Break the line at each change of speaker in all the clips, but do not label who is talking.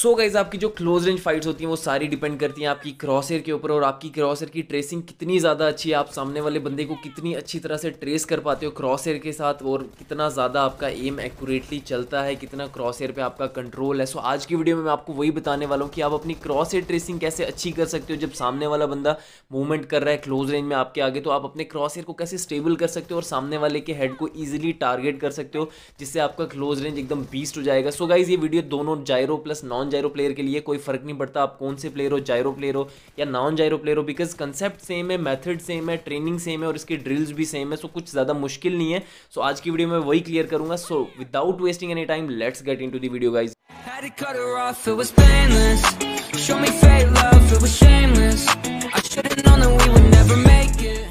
so guys आपकी जो close range fights होती हैं वो सारी डिपेंड करती हैं आपकी एयर के ऊपर और आपकी क्रॉस एयर की ट्रेसिंग कितनी ज़्यादा अच्छी है आप सामने वाले बंदे को कितनी अच्छी तरह से ट्रेस कर पाते हो क्रॉस एयर के साथ और कितना ज़्यादा आपका एम एक्यूरेटली चलता है कितना क्रॉस एयर पर आपका कंट्रोल है सो आज की वीडियो में मैं आपको वही बताने वाला हूँ कि आप अपनी एयर ट्रेसिंग कैसे अच्छी कर सकते हो जब सामने वाला बंदा मूवमेंट कर रहा है क्लोज रेंज में आपके आगे तो आप अपने क्रॉस एयर को कैसे स्टेबल कर सकते हो और सामने वाले के हेड को ईजिली टारगेट कर सकते हो जिससे आपका क्लोज रेंज एकदम बीस्ट हो जाएगा सो गाइज ये वीडियो दोनों gyro plus non gyro player के लिए कोई फ़र्क नहीं पड़ता आप कौन से प्लेयर हो जायरो प्लेयर हो या नॉन जायरो प्लेयर हो बिकॉज कंसेप्ट सेम है मैथड सेम है ट्रेनिंग सेम है और इसकी ड्रिल्स भी सेम है सो कुछ ज़्यादा मुश्किल नहीं है सो आज की वीडियो में वही क्लियर करूंगा so without wasting any time let's get into the video guys Show me fake love, it was shameless I should've known that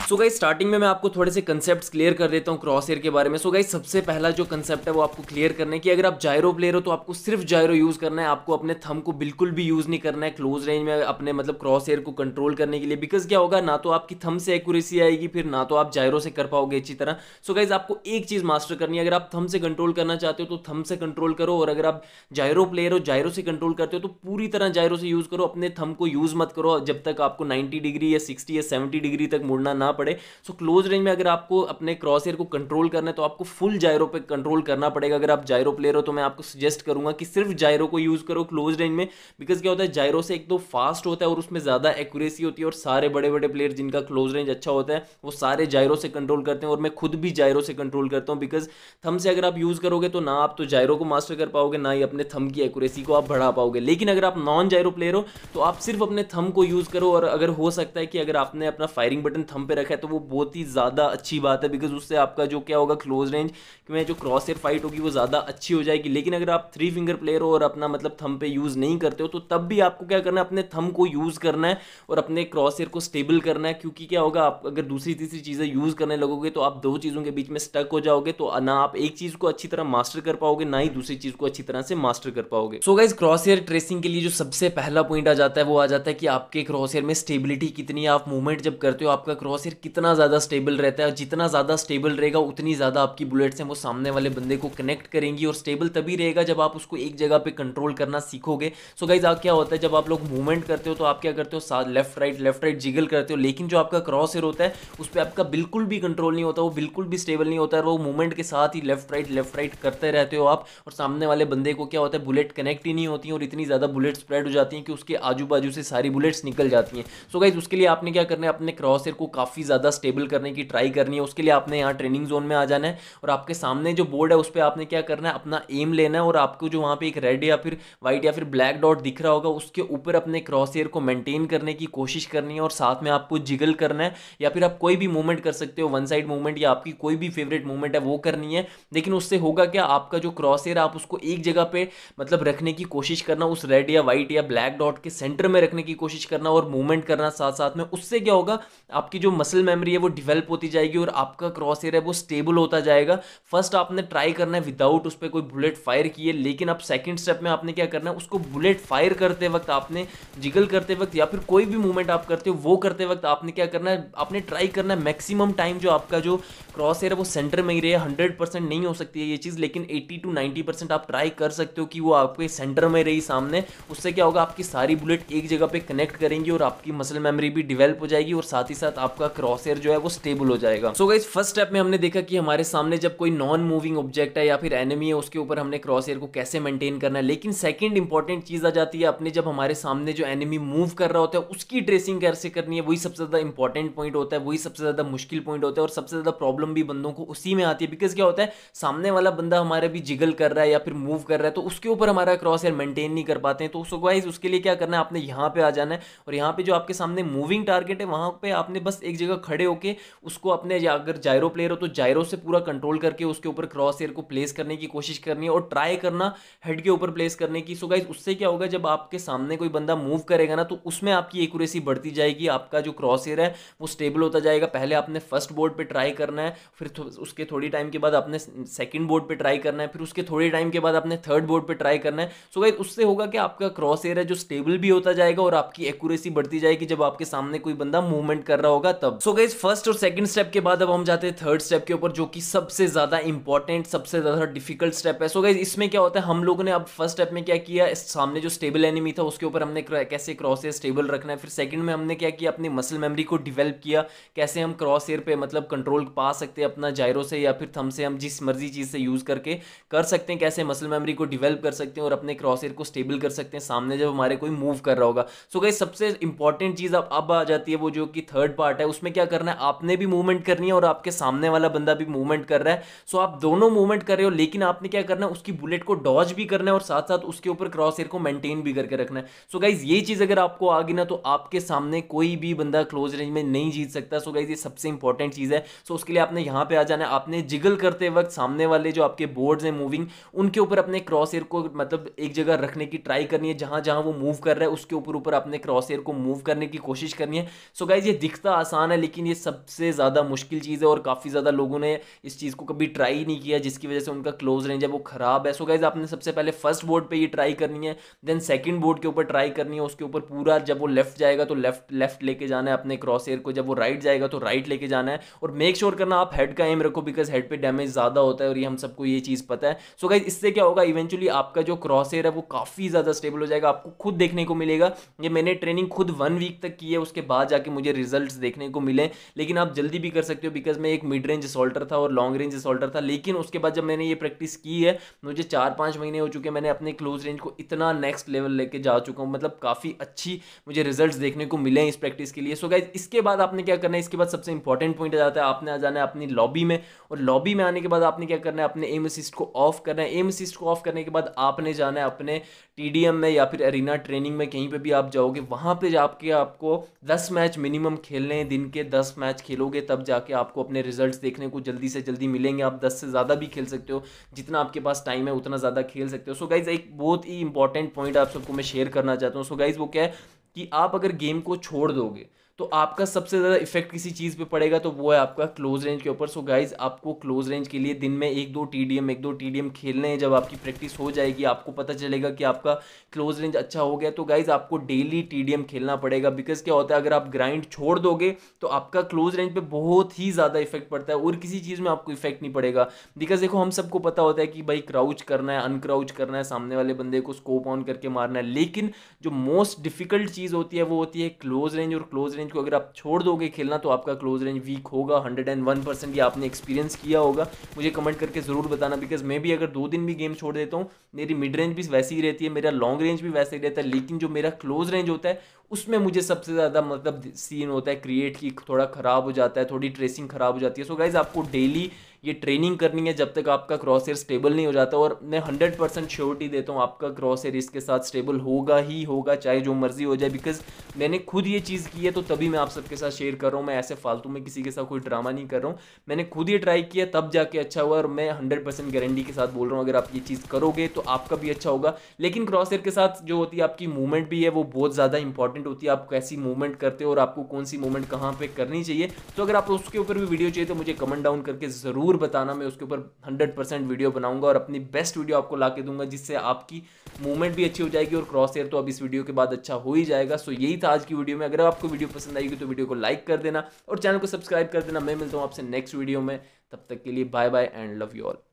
so guys starting में मैं आपको थोड़े से कंसेप्ट क्लियर कर देता हूँ क्रॉस एयर के बारे में सो so सबसे पहला जो कंसेप्ट है वो आपको क्लियर करने की अगर आप जायरो प्लेयर हो तो आपको सिर्फ जायरो यूज करना है आपको अपने थम को बिल्कुल भी यूज नहीं करना है क्लोज रेंज में अपने मतलब क्रॉस एयर को कंट्रोल करने के लिए बिकॉज क्या होगा ना तो आपकी थम से एक्यूरेसी आएगी फिर ना तो आप जायरो से कर पाओगे अच्छी तरह सो गाइज आपको एक चीज मास्टर करनी है अगर आप थम से कंट्रोल करना चाहते हो तो थम से कंट्रोल करो और अगर आप जायरो प्लेयर हो जायरो से कंट्रोल करते हो तो पूरी तरह जायरो से यूज करो अपने थम को यूज मत करो जब तक आपको नाइन्टी डिग्री या सिक्सटी या सेवेंटी डिग्री तक मुड़ना ना पड़े सो क्लोज रेंज में अगर आपको अपने क्रॉस एयर को कंट्रोल करना है तो आपको फुल जायरो पे कंट्रोल करना पड़ेगा अगर आप जायरो प्लेयर हो तो मैं आपको सजेस्ट करूंगा कि सिर्फ जायरो को यूज़ करो क्लोज रेंज में बिकॉज क्या होता है जायरो से एक तो फास्ट होता है और उसमें ज़्यादा एक्यूरेसी होती है और सारे बड़े बड़े प्लेयर जिनका क्लोज रेंज अच्छा होता है वो सारे जायरो से कंट्रोल करते हैं और मैं खुद भी जायरो से कंट्रोल करता हूँ बिकॉज थम से अगर आप यूज़ करोगे तो ना आप तो जायरो को मास्टर कर पाओगे ना ही अपने थम की एक्यूरेसी को आप बढ़ा पाओगे लेकिन अगर आप नॉन जायरो प्लेयर हो तो आप सिर्फ अपने थम को यूज़ करो और अगर हो सकता है कि अगर आपने अपना फायरिंग बटन थम पे रख है तो वो बहुत ही ज़्यादा अच्छी बात है बिकॉज उससे आपका जो क्या होगा क्लोज रेंज में जो क्रॉस एयर फाइट होगी वो ज़्यादा अच्छी हो जाएगी लेकिन अगर आप थ्री फिंगर प्लेयर हो और अपना मतलब थम पे यूज़ नहीं करते हो तो तब भी आपको क्या करना है अपने थम को यूज़ करना है और अपने क्रॉस एयर को स्टेबल करना है क्योंकि क्या होगा आप अगर दूसरी तीसरी चीज़ें यूज़ करने लगोगे तो आप दो चीज़ों के बीच में स्टक हो जाओगे तो ना आप एक चीज़ को अच्छी तरह मास्टर कर पाओगे ना ही दूसरी चीज़ को अच्छी तरह से मास्टर कर पाओगे so guys crosshair tracing के लिए जो सबसे पहला पॉइंट आ जाता है वो आ जाता है कि आपके क्रॉस एयर में स्टेबिलिटी कितनी है आप मूवमेंट जब करते हो आपका क्रॉस एयर कितना ज़्यादा स्टेबल रहता है और जितना ज़्यादा स्टेबल रहेगा उतनी ज़्यादा आपकी बुलेट्स हैं वो सामने वाले बंदे को कनेक्ट करेंगी और स्टेबल तभी रहेगा जब आप उसको एक जगह पे कंट्रोल करना सीखोगे सो गाइज आप क्या होता है जब आप लोग मूवमेंट करते हो तो आप क्या करते हो left right left right jiggle करते हो लेकिन जो आपका क्रॉस हेयर होता है उस पर आपका बिल्कुल भी कंट्रोल नहीं होता वो बिल्कुल भी स्टेबल नहीं होता है वो मूवमेंट के साथ ही लेफ्ट राइट लेफ्ट राइट करते रहते हो आप और सामने वाले बंदे को क्या होता है बुलेट कनेक्ट ही नहीं होती और इतनी ज़्यादा बुलेट स्प्रेड हो जाती हैं कि उसके आजू बाजू से सारी बुलेट्स निकल जाती हैं सो गाइज उसके लिए आपने क्या करना है अपने क्रॉस हेयर को काफ़ी ज़्यादा स्टेबल करने की ट्राई करनी है उसके लिए आपने यहाँ ट्रेनिंग जोन में आ जाना है और आपके सामने जो बोर्ड है उस पर आपने क्या करना है अपना एम लेना है और आपको जो वहाँ पर एक रेड या फिर वाइट या फिर ब्लैक डॉट दिख रहा होगा उसके ऊपर अपने क्रॉस एयर को मेंटेन करने की कोशिश करनी है और साथ में आपको जिगल करना है या फिर आप कोई भी मूवमेंट कर सकते हो वन साइड मूवमेंट या आपकी कोई भी फेवरेट मूवमेंट है वो करनी है लेकिन उससे होगा क्या आपका जो क्रॉस एयर आप उसको एक जगह पे मतलब रखने की कोशिश करना उस रेड या वाइट या ब्लैक डॉट के सेंटर में रखने की कोशिश करना और मूवमेंट करना साथ साथ में उससे क्या होगा आपकी जो मसल मसल मेमोरी है वो डिवेल्प होती जाएगी और आपका क्रॉस एयर है वो स्टेबल होता जाएगा फर्स्ट आपने ट्राई करना है विदाउट उस पर कोई बुलेट फायर किए लेकिन अब सेकेंड स्टेप में आपने क्या करना है उसको बुलेट फायर करते वक्त आपने जिगल करते वक्त या फिर कोई भी मूवमेंट आप करते हो वो करते वक्त आपने क्या करना है आपने ट्राई करना है मैक्सिमम टाइम जो आपका जो क्रॉस एयर है वो सेंटर में ही रहे हंड्रेड परसेंट नहीं हो सकती है ये चीज़ लेकिन एट्टी टू नाइन्टी परसेंट आप ट्राई कर सकते हो कि वो आपके सेंटर में रही सामने उससे क्या होगा आपकी सारी बुलेट एक जगह पर कनेक्ट करेंगी और आपकी मसल मेमरी भी डिवेल्प हो जाएगी और साथ ही साथ आपका क्रॉस एयर जो है वो स्टेबल हो जाएगा सो गाइज फर्स्ट स्टेप में हमने देखा कि हमारे सामने जब कोई नॉन मूविंग ऑब्जेक्ट है या फिर एनिमी है उसके ऊपर हमने क्रॉस एयर को कैसे मेंटेन करना है लेकिन सेकंड इंपॉर्टेंट चीज आ जाती है अपने जब हमारे सामने जो एनिमी मूव कर रहा होता है उसकी ट्रेसिंग कैसे करनी है वही सबसे ज्यादा इंपॉर्टेंट पॉइंट होता है वही सबसे ज्यादा मुश्किल पॉइंट होता है और सबसे ज्यादा प्रॉब्लम भी बंदों को उसी में आती है बिकॉज क्या होता है सामने वाला बंदा हमारा भी जिगल कर रहा है या फिर मूव कर रहा है तो उसके ऊपर हमारा क्रॉस एयर मेंटेन नहीं कर पाते हैं तो सो गाइज उसके लिए क्या करना है आपने यहाँ पे आ जाना है और यहाँ पे जो आपके सामने मूविंग टारगेट है वहां पे आपने बस एक जगह जगह खड़े होकर उसको अपने अगर जायरो प्लेयर हो तो जायरो से पूरा कंट्रोल करके उसके ऊपर क्रॉस एयर को प्लेस करने की कोशिश करनी है और ट्राई करना हेड के ऊपर प्लेस करने की सो गाइज उससे क्या होगा जब आपके सामने कोई बंदा मूव करेगा ना तो उसमें आपकी एक्यूरेसी बढ़ती जाएगी आपका जो क्रॉस एयर है वो स्टेबल होता जाएगा पहले आपने फर्स्ट बोर्ड पर ट्राई करना है फिर उसके थोड़ी टाइम के बाद आपने सेकेंड बोर्ड पर ट्राई करना है फिर उसके थोड़े टाइम के बाद आपने थर्ड बोर्ड पर ट्राई करना है सो गाइज उससे होगा कि आपका क्रॉस एयर है जो स्टेबल भी होता जाएगा और आपकी एक्यूरेसी बढ़ती जाएगी जब आपके सामने कोई बंदा मूवमेंट कर रहा होगा तब सो गई फर्स्ट और सेकंड स्टेप के बाद अब हम जाते हैं थर्ड स्टेप के ऊपर जो कि सबसे ज्यादा इंपॉर्टेंट सबसे ज्यादा डिफिकल्ट स्टेप है सो so गई इसमें क्या होता है हम लोगों ने अब फर्स्ट स्टेप में क्या किया सामने जो स्टेबल एनिमी था उसके ऊपर हमने कैसे क्रॉस एयर स्टेबल रखना है फिर सेकंड में हमने क्या किया अपनी मसल मेमरी को डिवेल्प किया कैसे हम क्रॉस एयर पे मतलब कंट्रोल पा सकते हैं अपना जायरो से या फिर थम से हम जिस मर्जी चीज़ से यूज़ करके कर सकते हैं कैसे मसल मेमरी को डिवेल्प कर सकते हैं और अपने क्रॉस एयर को स्टेबल कर सकते हैं सामने जब हमारे कोई मूव कर रहा होगा सो गाइज गई सबसे इंपॉर्टेंट चीज़ अब अब आ जाती है वो जो कि थर्ड पार्ट है उसमें में क्या करना है आपने भी मूवमेंट करनी है और आपके सामने वाला बंदा भी मूवमेंट कर रहा है सो आप दोनों मूवमेंट कर रहे हो लेकिन आपने क्या करना है उसकी बुलेट को डॉज भी करना है और साथ साथ उसके ऊपर क्रॉस एयर को मेंटेन भी करके रखना है सो गाइज ये चीज़ अगर आपको आ गई ना तो आपके सामने कोई भी बंदा क्लोज रेंज में नहीं जीत सकता सो गाइज ये सबसे इंपॉर्टेंट चीज़ है सो उसके लिए आपने यहां पर आ जाना है आपने जिगल करते वक्त सामने वाले जो आपके बोर्ड है मूविंग उनके ऊपर अपने क्रॉस एयर को मतलब एक जगह रखने की ट्राई करनी है जहां जहां वो मूव कर रहा है उसके ऊपर ऊपर अपने क्रॉस एयर को मूव करने की कोशिश करनी है सो गाइज ये दिखता आसान है लेकिन ये सबसे ज़्यादा मुश्किल चीज़ है और काफ़ी ज़्यादा लोगों ने इस चीज़ को कभी ट्राई नहीं किया जिसकी वजह से उनका क्लोज रेंज है वो ख़राब है सो गाइज आपने सबसे पहले फर्स्ट बोर्ड पर ये ट्राई करनी है देन सेकेंड बोर्ड के ऊपर ट्राई करनी है उसके ऊपर पूरा जब वो लेफ्ट जाएगा तो लेफ्ट लेफ्ट लेके जाना है अपने क्रॉस एयर को जब वो राइट जाएगा तो राइट लेके जाना है और मेक श्योर करना आप हेड का एम रखो बिकॉज हेड पर डैमेज ज़्यादा होता है और ये हम सबको ये चीज़ पता है सो गाइज इससे क्या होगा इवेंचुअली आपका जो क्रॉस एयर है वो काफ़ी ज़्यादा स्टेबल हो जाएगा आपको खुद देखने को मिलेगा ये मैंने ट्रेनिंग खुद वन वीक तक की है उसके बाद जाके मुझे रिजल्ट देखने को मिले लेकिन आप जल्दी भी कर सकते हो बिकॉज मैं एक मिड रेंज सॉल्टर था और लॉन्ग रेंज सॉल्टर था लेकिन उसके बाद जब मैंने ये प्रैक्टिस की है मुझे चार पाँच महीने हो चुके मैंने अपने क्लोज रेंज को इतना नेक्स्ट लेवल लेके जा चुका हूँ मतलब काफ़ी अच्छी मुझे रिजल्ट देखने को मिले हैं इस प्रैक्टिस के लिए सो गाइज इसके बाद आपने क्या करना है इसके बाद सबसे इंपॉर्टेंट पॉइंट आ जाता है आपने आ जाना है अपनी लॉबी में और लॉबी में आने के बाद आपने क्या करना है अपने एम असिस्ट को ऑफ करना है एम असिस्ट को ऑफ करने के बाद आपने जाना है अपने टी में या फिर अरिना ट्रेनिंग में कहीं पर भी आप जाओगे वहाँ पर जाके आपको दस मैच मिनिमम खेलने हैं दिन के के दस मैच खेलोगे तब जाके आपको अपने रिजल्ट देखने को जल्दी से जल्दी मिलेंगे आप दस से ज़्यादा भी खेल सकते हो जितना आपके पास टाइम है उतना ज़्यादा खेल सकते हो सो गाइज़ एक बहुत ही इंपॉर्टेंट पॉइंट आप सबको मैं शेयर करना चाहता हूँ सो गाइज़ वो क्या है कि आप अगर गेम को छोड़ दोगे तो आपका सबसे ज़्यादा इफेक्ट किसी चीज़ पे पड़ेगा तो वो है आपका क्लोज रेंज के ऊपर सो गाइज आपको क्लोज रेंज के लिए दिन में एक दो टी एक दो टी खेलने हैं जब आपकी प्रैक्टिस हो जाएगी आपको पता चलेगा कि आपका क्लोज रेंज अच्छा हो गया तो गाइज आपको डेली टी खेलना पड़ेगा बिकॉज क्या होता है अगर आप ग्राइंड छोड़ दोगे तो आपका क्लोज रेंज पर बहुत ही ज़्यादा इफेक्ट पड़ता है और किसी चीज़ में आपको इफेक्ट नहीं पड़ेगा बिकॉज देखो हम सबको पता होता है कि भाई क्राउच करना है अनक्राउच करना है सामने वाले बंदे को स्कोप ऑन करके मारना है लेकिन जो मोस्ट डिफिकल्ट चीज़ होती है वो होती है क्लोज रेंज और क्लोज रेंज रेंज को अगर आप छोड़ दोगे खेलना तो आपका क्लोज रेंज वीक होगा हंड्रेड एंड वन परसेंट ये आपने एक्सपीरियंस किया होगा मुझे कमेंट करके ज़रूर बताना बिकॉज मैं भी अगर दो दिन भी गेम छोड़ देता हूँ मेरी मिड रेंज भी वैसी ही रहती है मेरा लॉन्ग रेंज भी वैसे ही रहता है लेकिन जो मेरा क्लोज रेंज होता है उसमें मुझे सबसे ज़्यादा मतलब सीन होता है क्रिएट की थोड़ा ख़राब हो जाता है थोड़ी ट्रेसिंग ख़राब हो जाती है सो गाइज़ आपको डेली ये ट्रेनिंग करनी है जब तक आपका क्रॉस एयर स्टेबल नहीं हो जाता और मैं हंड्रेड परसेंट श्योरिटी देता हूँ आपका क्रॉस एयर इसके साथ स्टेबल होगा ही होगा चाहे जो मर्जी हो जाए बिकॉज मैंने खुद ये चीज़ की है तो तभी मैं आप सबके साथ शेयर कर रहा हूँ मैं ऐसे फालतू में किसी के साथ कोई ड्रामा नहीं कर रहा हूँ मैंने खुद ये ट्राई किया तब जाके अच्छा हुआ और मैं हंड्रेड परसेंट गारंटी के साथ बोल रहा हूँ अगर आप ये चीज़ करोगे तो आपका भी अच्छा होगा लेकिन क्रॉस एयर के साथ जो होती है आपकी मूवमेंट भी है वो बहुत ज़्यादा इंपॉर्टेंट होती है आप कैसी मूवमेंट करते हो और आपको कौन सी मूवमेंट कहाँ पर करनी चाहिए तो अगर आप उसके ऊपर भी वीडियो चाहिए तो मुझे कमेंट डाउन करके ज़रूर ज़रूर बताना मैं उसके ऊपर हंड्रेड परसेंट वीडियो बनाऊंगा और अपनी बेस्ट वीडियो आपको ला के दूंगा जिससे आपकी मूवमेंट भी अच्छी हो जाएगी और क्रॉस एयर तो अब इस वीडियो के बाद अच्छा हो ही जाएगा सो यही था आज की वीडियो में अगर आपको वीडियो पसंद आएगी तो वीडियो को लाइक कर देना और चैनल को सब्सक्राइब कर देना मैं मिलता हूँ आपसे नेक्स्ट वीडियो में तब तक के लिए bye bye and love you all